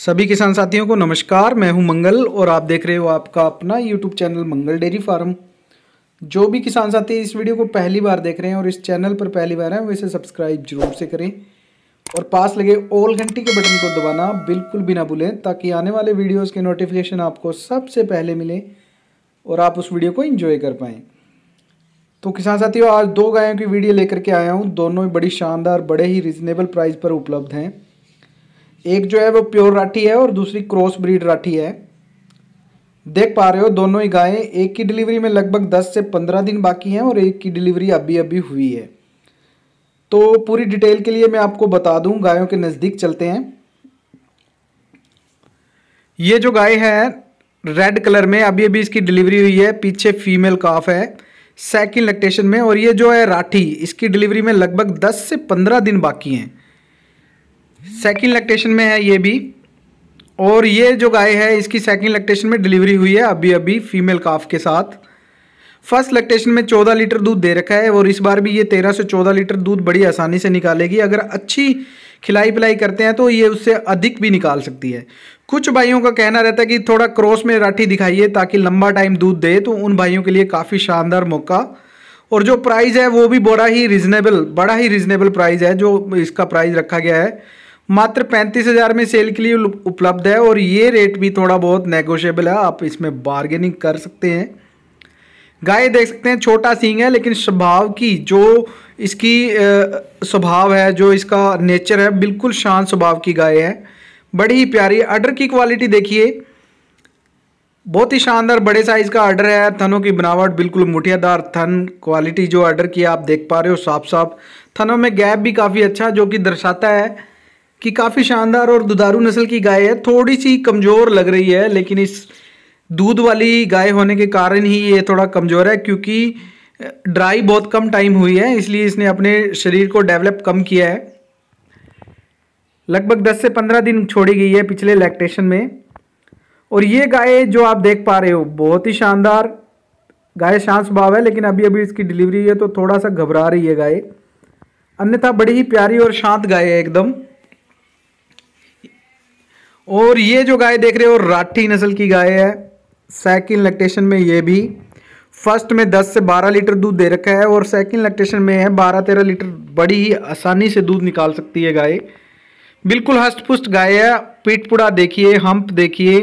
सभी किसान साथियों को नमस्कार मैं हूं मंगल और आप देख रहे हो आपका अपना YouTube channel Mangal dairy farm जो भी किसान साथी इस वीडियो को पहली बार देख रहे हैं और इस चैनल पर पहली बार हैं वो इसे सब्सक्राइब जरूर से करें और पास लगे ऑल घंटी के बटन को दबाना बिल्कुल भी ना भूलें ताकि आने वाले वीडियोज़ के नोटिफिकेशन आपको सबसे पहले मिले और आप उस वीडियो को इन्जॉय कर पाएँ तो किसान साथियों आज दो गायों की वीडियो लेकर के आया हूँ दोनों ही बड़ी शानदार बड़े ही रिजनेबल प्राइस पर उपलब्ध हैं एक जो है वो प्योर राठी है और दूसरी क्रॉस ब्रीड राठी है देख पा रहे हो दोनों ही गायें एक की डिलीवरी में लगभग 10 से 15 दिन बाकी हैं और एक की डिलीवरी अभी अभी हुई है तो पूरी डिटेल के लिए मैं आपको बता दूं गायों के नज़दीक चलते हैं ये जो गाय है रेड कलर में अभी अभी इसकी डिलीवरी हुई है पीछे फीमेल काफ है सेकेंड लैक्टेशन में और ये जो है राठी इसकी डिलीवरी में लगभग दस से पंद्रह दिन बाकी हैं सेकेंड लैक्टेशन में है ये भी और ये जो गाय है इसकी सेकेंड लैक्टेशन में डिलीवरी हुई है अभी अभी फीमेल काफ के साथ फर्स्ट लैक्टेशन में 14 लीटर दूध दे रखा है और इस बार भी ये 13 से 14 लीटर दूध बड़ी आसानी से निकालेगी अगर अच्छी खिलाई पिलाई करते हैं तो ये उससे अधिक भी निकाल सकती है कुछ भाइयों का कहना रहता है कि थोड़ा क्रॉस में राठी दिखाइए ताकि लंबा टाइम दूध दे तो उन भाइयों के लिए काफ़ी शानदार मौका और जो प्राइज है वो भी बड़ा ही रिजनेबल बड़ा ही रिजनेबल प्राइज है जो इसका प्राइज रखा गया है मात्र पैंतीस हज़ार में सेल के लिए उपलब्ध है और ये रेट भी थोड़ा बहुत नेगोशिएबल है आप इसमें बार्गेनिंग कर सकते हैं गाय देख सकते हैं छोटा सींग है लेकिन स्वभाव की जो इसकी स्वभाव है जो इसका नेचर है बिल्कुल शांत स्वभाव की गाय है बड़ी ही प्यारी अडर की क्वालिटी देखिए बहुत ही शानदार बड़े साइज का आर्डर है थनों की बनावट बिल्कुल मुठियादार थन क्वालिटी जो आर्डर की आप देख पा रहे हो साफ साफ थनों में गैप भी काफ़ी अच्छा जो कि दर्शाता है कि काफ़ी शानदार और दुधारू नस्ल की गाय है थोड़ी सी कमज़ोर लग रही है लेकिन इस दूध वाली गाय होने के कारण ही ये थोड़ा कमज़ोर है क्योंकि ड्राई बहुत कम टाइम हुई है इसलिए इसने अपने शरीर को डेवलप कम किया है लगभग 10 से 15 दिन छोड़ी गई है पिछले लैक्टेशन में और ये गाय जो आप देख पा रहे हो बहुत ही शानदार गाय शांत स्वभाव है लेकिन अभी अभी इसकी डिलीवरी है तो थोड़ा सा घबरा रही है गाय अन्यथा बड़ी ही प्यारी और शांत गाय है एकदम और ये जो गाय देख रहे हो राठी नस्ल की गाय है सेकंड लैक्टेशन में ये भी फर्स्ट में 10 से 12 लीटर दूध दे रखा है और सेकंड लैक्टेशन में है 12-13 लीटर बड़ी ही आसानी से दूध निकाल सकती है गाय बिल्कुल हस्त गाय है पीटपुड़ा देखिए हम्प देखिए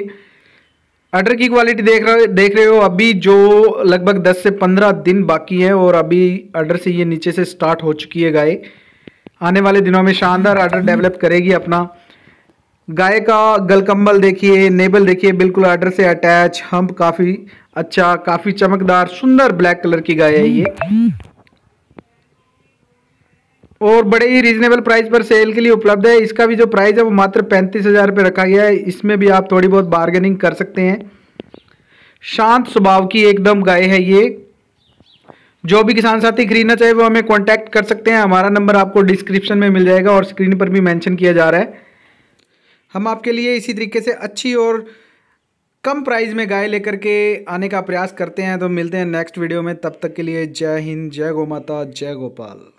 अडर की क्वालिटी देख रहे देख रहे हो अभी जो लगभग 10 से 15 दिन बाकी है और अभी अडर से ये नीचे से स्टार्ट हो चुकी है गाय आने वाले दिनों में शानदार अडर डेवलप करेगी अपना गाय का गलकम्बल देखिए नेबल देखिए बिल्कुल आर्डर से अटैच हम्प काफ़ी अच्छा काफ़ी चमकदार सुंदर ब्लैक कलर की गाय है ये और बड़े ही रीजनेबल प्राइस पर सेल के लिए उपलब्ध है इसका भी जो प्राइस है वो मात्र पैंतीस हज़ार रुपये रखा गया है इसमें भी आप थोड़ी बहुत बार्गेनिंग कर सकते हैं शांत स्वभाव की एकदम गाय है ये जो भी किसान साथी खरीदना चाहे वो हमें कांटेक्ट कर सकते हैं हमारा नंबर आपको डिस्क्रिप्शन में मिल जाएगा और स्क्रीन पर भी मैंशन किया जा रहा है हम आपके लिए इसी तरीके से अच्छी और कम प्राइस में गाय लेकर के आने का प्रयास करते हैं तो मिलते हैं नेक्स्ट वीडियो में तब तक के लिए जय हिंद जय गो माता जय गोपाल